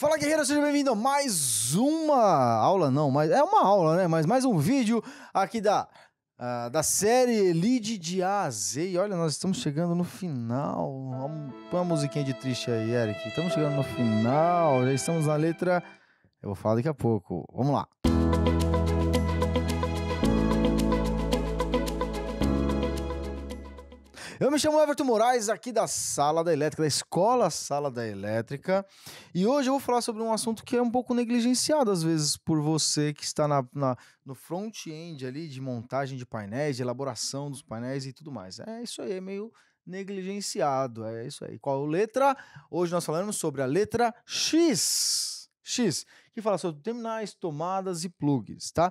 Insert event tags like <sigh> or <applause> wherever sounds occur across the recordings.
Fala guerreiros, seja bem-vindo a mais uma aula, não, mas é uma aula, né? Mas mais um vídeo aqui da, uh, da série Lead de A a Z. E olha, nós estamos chegando no final. Põe uma musiquinha de triste aí, Eric. Estamos chegando no final, já estamos na letra. Eu vou falar daqui a pouco. Vamos lá. Música Eu me chamo Everton Moraes, aqui da Sala da Elétrica, da Escola Sala da Elétrica. E hoje eu vou falar sobre um assunto que é um pouco negligenciado, às vezes, por você que está na, na no front-end ali de montagem de painéis, de elaboração dos painéis e tudo mais. É isso aí, é meio negligenciado. É isso aí. Qual letra? Hoje nós falamos sobre a letra X. X, que fala sobre terminais, tomadas e plugs, tá?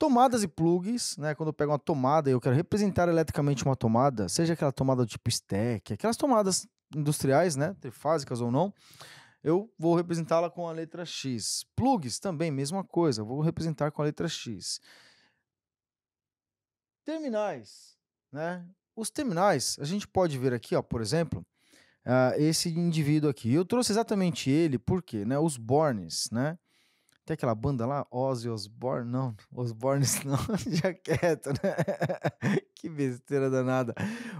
Tomadas e plugs, né? Quando eu pego uma tomada e eu quero representar eletricamente uma tomada, seja aquela tomada do tipo stack, aquelas tomadas industriais, né? Trifásicas ou não, eu vou representá-la com a letra X. Plugs também, mesma coisa, vou representar com a letra X. Terminais, né? Os terminais, a gente pode ver aqui, ó, por exemplo, uh, esse indivíduo aqui. Eu trouxe exatamente ele porque, né? Os bornes, né? Tem aquela banda lá, Ozzy Osbourne? Não, <laughs> Osbournes <laughs> não, já quieto, né? <laughs> que besteira danada.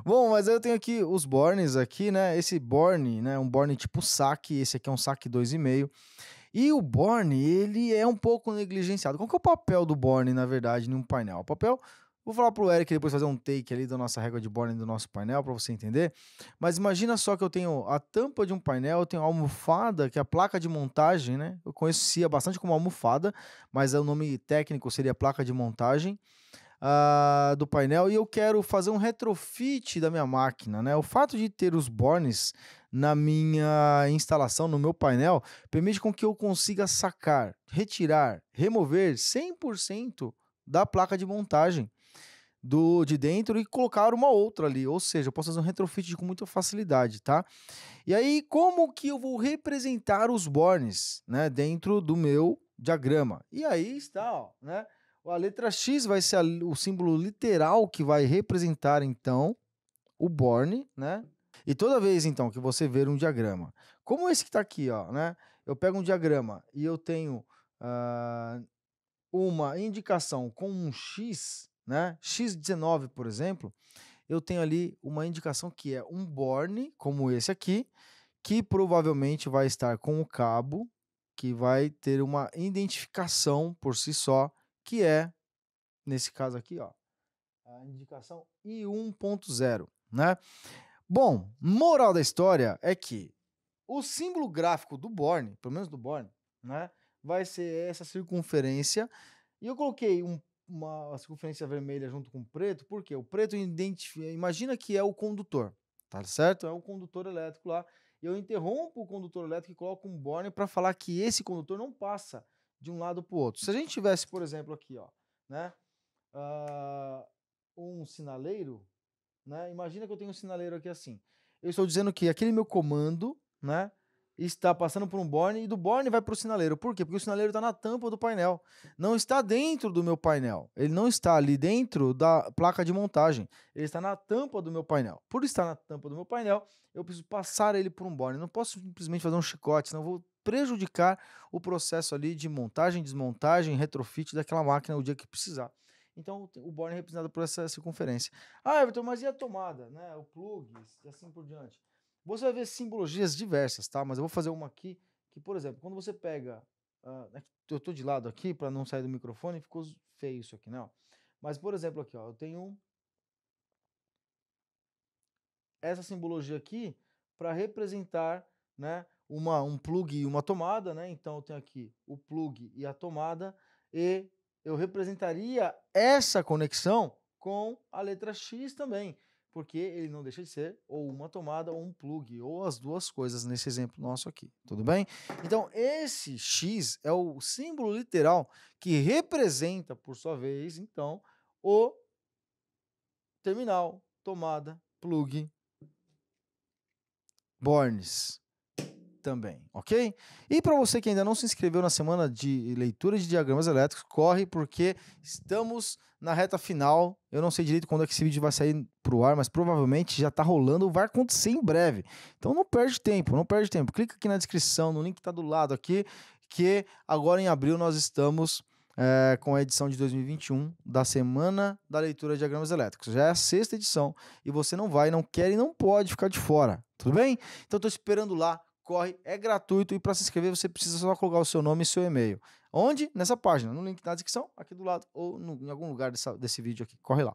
Bom, mas eu tenho aqui os Bornes aqui, né? Esse Borne, né? Um Borne tipo saque, esse aqui é um saque 2,5. E o Borne, ele é um pouco negligenciado. Qual que é o papel do Borne, na verdade, num painel? O papel Vou falar pro Eric depois fazer um take ali da nossa régua de Borne do nosso painel para você entender. Mas imagina só que eu tenho a tampa de um painel, eu tenho a almofada, que é a placa de montagem, né? Eu conhecia bastante como almofada, mas o nome técnico seria placa de montagem uh, do painel. E eu quero fazer um retrofit da minha máquina, né? O fato de ter os Bornes na minha instalação, no meu painel, permite com que eu consiga sacar, retirar, remover 100% da placa de montagem do de dentro e colocar uma outra ali, ou seja, eu posso fazer um retrofit com muita facilidade, tá? E aí como que eu vou representar os bornes, né, dentro do meu diagrama? E aí está, ó, né? A letra X vai ser a, o símbolo literal que vai representar então o borne, né? E toda vez então que você ver um diagrama, como esse que está aqui, ó, né? Eu pego um diagrama e eu tenho uh, uma indicação com um X, né? X19, por exemplo, eu tenho ali uma indicação que é um borne, como esse aqui, que provavelmente vai estar com o cabo, que vai ter uma identificação por si só, que é, nesse caso aqui, ó, a indicação I1.0, né? Bom, moral da história é que o símbolo gráfico do borne pelo menos do borne né, vai ser essa circunferência. E eu coloquei um uma circunferência vermelha junto com o preto, porque o preto identifica. Imagina que é o condutor, tá certo? É o condutor elétrico lá. E eu interrompo o condutor elétrico e coloco um borne para falar que esse condutor não passa de um lado para o outro. Se a gente tivesse, por exemplo, aqui, ó, né? Uh, um sinaleiro, né? Imagina que eu tenho um sinaleiro aqui assim. Eu estou dizendo que aquele meu comando, né? está passando por um borne e do borne vai para o sinaleiro. Por quê? Porque o sinaleiro está na tampa do painel. Não está dentro do meu painel. Ele não está ali dentro da placa de montagem. Ele está na tampa do meu painel. Por estar na tampa do meu painel, eu preciso passar ele por um borne. Não posso simplesmente fazer um chicote, senão vou prejudicar o processo ali de montagem, desmontagem, retrofit daquela máquina o dia que precisar. Então o borne é representado por essa circunferência. Ah, Everton, mas e a tomada, né? O plug, assim por diante. Você vai ver simbologias diversas, tá? Mas eu vou fazer uma aqui que, por exemplo, quando você pega. Uh, eu tô de lado aqui para não sair do microfone, ficou feio isso aqui, não. Né, Mas, por exemplo, aqui, ó, eu tenho essa simbologia aqui para representar, né, uma, um plug e uma tomada, né? Então eu tenho aqui o plug e a tomada e eu representaria essa conexão com a letra X também porque ele não deixa de ser ou uma tomada ou um plug, ou as duas coisas nesse exemplo nosso aqui, tudo bem? Então, esse X é o símbolo literal que representa, por sua vez, então, o terminal, tomada, plug, bornes também, ok? E para você que ainda não se inscreveu na semana de leitura de diagramas elétricos, corre porque estamos na reta final. Eu não sei direito quando é que esse vídeo vai sair para o ar, mas provavelmente já está rolando, vai acontecer em breve. Então não perde tempo, não perde tempo. Clica aqui na descrição, no link que está do lado aqui, que agora em abril nós estamos é, com a edição de 2021 da Semana da Leitura de Diagramas Elétricos. Já é a sexta edição e você não vai, não quer e não pode ficar de fora, tudo bem? Então estou esperando lá corre, é gratuito e para se inscrever você precisa só colocar o seu nome e seu e-mail. Onde? Nessa página, no link da descrição, aqui do lado ou no, em algum lugar dessa, desse vídeo aqui. Corre lá.